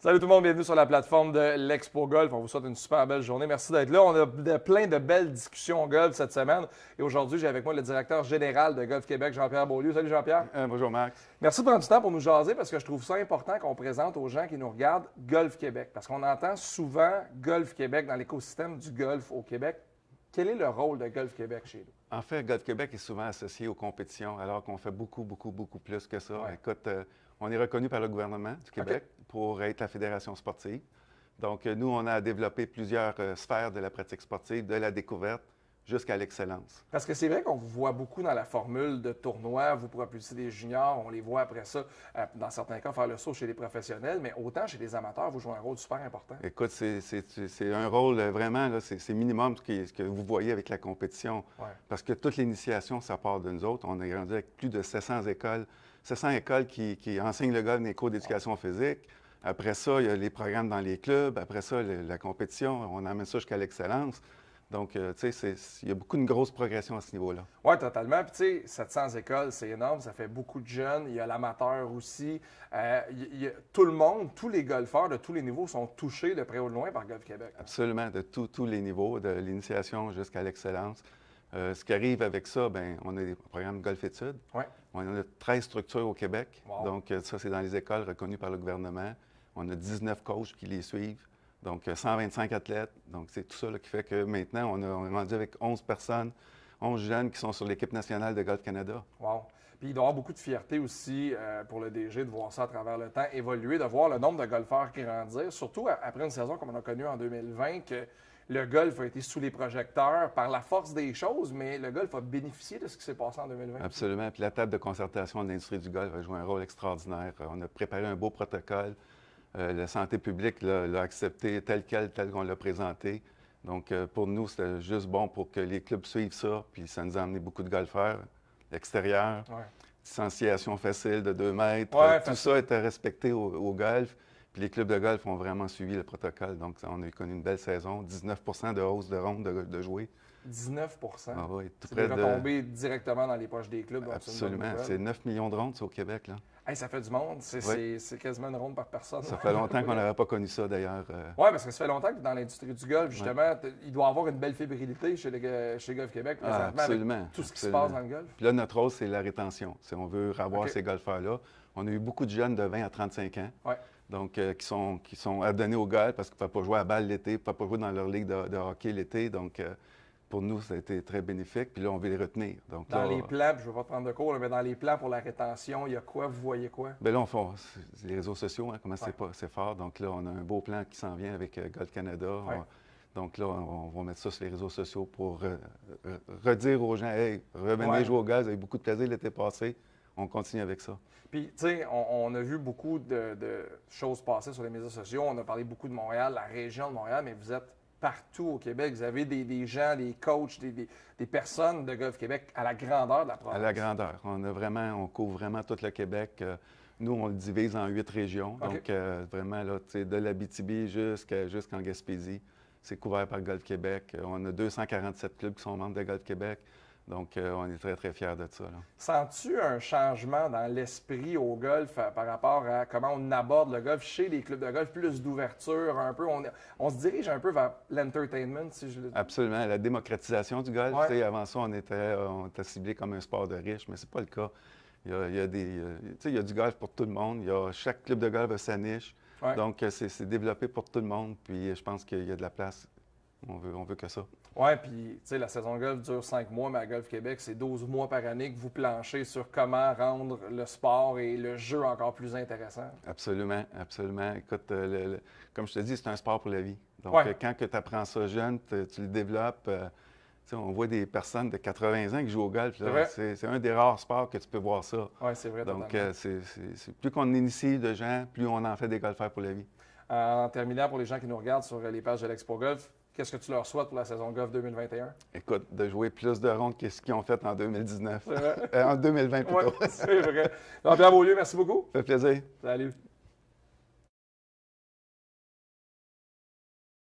Salut tout le monde, bienvenue sur la plateforme de l'Expo Golf. On vous souhaite une super belle journée. Merci d'être là. On a plein de belles discussions golf cette semaine. Et aujourd'hui, j'ai avec moi le directeur général de Golf Québec, Jean-Pierre Beaulieu. Salut Jean-Pierre. Euh, bonjour Max. Merci de prendre du temps pour nous jaser parce que je trouve ça important qu'on présente aux gens qui nous regardent Golf Québec. Parce qu'on entend souvent Golf Québec dans l'écosystème du golf au Québec. Quel est le rôle de Golf Québec chez nous? En fait, Golf Québec est souvent associé aux compétitions, alors qu'on fait beaucoup, beaucoup, beaucoup plus que ça. Écoute, euh, on est reconnu par le gouvernement du Québec pour être la fédération sportive. Donc, euh, nous, on a développé plusieurs euh, sphères de la pratique sportive, de la découverte jusqu'à l'excellence. Parce que c'est vrai qu'on vous voit beaucoup dans la formule de tournoi, vous propulsez des juniors, on les voit après ça, euh, dans certains cas, faire le saut chez les professionnels, mais autant chez les amateurs, vous jouez un rôle super important. Écoute, c'est un rôle vraiment, c'est minimum ce que, vous voyez avec la compétition. Parce que toute l'initiation, ça part de nous autres. On a grandi avec plus de 700 écoles 700 écoles qui, enseignent le golf dans les cours d'éducation physique. Après ça, il y a les programmes dans les clubs. Après ça, la compétition, on amène ça jusqu'à l'excellence. Donc, euh, tu sais, il y a beaucoup de grosse progression à ce niveau-là. Oui, totalement. Puis, tu sais, 700 écoles, c'est énorme. Ça fait beaucoup de jeunes. Il y a l'amateur aussi. Euh, tout le monde, tous les golfeurs de tous les niveaux sont touchés de près ou de loin par Golf Québec. Absolument, de tous les niveaux, de l'initiation jusqu'à l'excellence. Euh, ce qui arrive avec ça, ben, on a des programmes golf-études. On a 13 structures au Québec. Donc, euh, ça, c'est dans les écoles reconnues par le gouvernement. On a 19 coachs qui les suivent. Donc, 125 euh, athlètes. Donc, c'est tout ça qui fait que maintenant, on, a, est rendu avec 11 personnes, 11 jeunes qui sont sur l'équipe nationale de Golf Canada. Wow. Puis, il doit y avoir beaucoup de fierté aussi pour le DG de voir ça à travers le temps évoluer, de voir le nombre de golfeurs qui grandir, surtout après une saison comme on a connue en 2020, que le golf a été sous les projecteurs par la force des choses, mais le golf a bénéficié de ce qui s'est passé en 2020. Absolument. Puis la table de concertation de l'industrie du golf a joué un rôle extraordinaire. Euh, on a préparé un beau protocole. Euh, la santé publique l'a accepté tel quel, tel qu'on l'a présenté. Donc, euh, pour nous, c'était juste bon pour que les clubs suivent ça. Puis ça nous a amené beaucoup de golfeurs extérieurs. Ouais. Distanciation facile de 2 mètres. tout ça était respecté au golf. Puis les clubs de golf ont vraiment suivi le protocole. Donc, on a connu une belle saison. 19 de hausse de ronde de, de jouer. 19 ah oui, tout près de... directement dans les poches des clubs. Absolument. C'est 9 millions de rondes au Québec. ça fait du monde. C'est quasiment une ronde par personne. Ça fait longtemps qu'on n'aurait pas connu ça, d'ailleurs. Euh. Oui, parce que ça fait longtemps que dans l'industrie du golf, justement, il doit avoir une belle fébrilité chez, Golf Québec, ah, absolument, tout ce qui se passe dans le golf. Puis là, notre hausse, c'est la rétention. Si on veut avoir ces golfeurs-là. On a eu beaucoup de jeunes de 20 à 35 ans. Ouais donc euh, qui, sont, qui sont adonnés au golf parce qu'ils ne peuvent pas jouer à balle l'été, ils ne peuvent pas jouer dans leur ligue de, hockey l'été. Donc, euh, pour nous, ça a été très bénéfique. Puis là, on veut les retenir. dans les plans, je ne vais pas prendre de cours, mais dans les plans pour la rétention, il y a quoi? Vous voyez quoi? Bien là, on fait, les réseaux sociaux, hein, comment c'est fort. Donc là, on a un beau plan qui s'en vient avec euh, Gold Canada. donc là, on, va mettre ça sur les réseaux sociaux pour redire aux gens, hey, revenez jouer au gaz, vous eu beaucoup de plaisir l'été passé on continue avec ça. Puis, tu sais, on, a vu beaucoup de, choses passer sur les médias sociaux. On a parlé beaucoup de Montréal, la région de Montréal, mais vous êtes partout au Québec. Vous avez des, gens, des coachs, des, personnes de Golf Québec à la grandeur de la province. À la grandeur. On a vraiment, on couvre vraiment tout le Québec. Euh, nous, on le divise en huit régions. Donc, euh, vraiment, là, tu sais, de l'Abitibi jusqu'en Gaspésie, c'est couvert par Golf Québec. Euh, on a 247 clubs qui sont membres de Golf Québec. Donc, euh, on est très, très fiers de ça. Sens-tu un changement dans l'esprit au golf euh, par rapport à comment on aborde le golf chez les clubs de golf, plus d'ouverture un peu? On, se dirige un peu vers l'entertainment, si je le dis. Absolument, la démocratisation du golf. sais Avant ça, on était, euh, on était ciblé comme un sport de riche, mais c'est pas le cas. Il y a, du golf pour tout le monde. Il y chaque club de golf a sa niche. Donc, c'est développé pour tout le monde. Puis, je pense qu'il y a de la place on veut, on veut que ça. Oui, puis la saison golf dure cinq mois, mais à Golf Québec, c'est 12 mois par année que vous planchez sur comment rendre le sport et le jeu encore plus intéressant. Absolument, absolument. Écoute, euh, comme je te dis, c'est un sport pour la vie. Donc, euh, quand tu apprends ça jeune, tu le développes. Euh, sais, on voit des personnes de 80 ans qui jouent au golf. C'est un des rares sports que tu peux voir ça. Oui, c'est vrai. Donc, plus qu'on initie de gens, plus on en fait des golfeurs pour la vie. En terminant, pour les gens qui nous regardent sur les pages de l'Expo Golf, Qu'est-ce que tu leur souhaites pour la saison golf 2021? Écoute, de jouer plus de rondes quest ce qu'ils ont fait en 2019. en 2020 plutôt. c'est vrai. jean euh, merci beaucoup. Ça fait plaisir. Salut.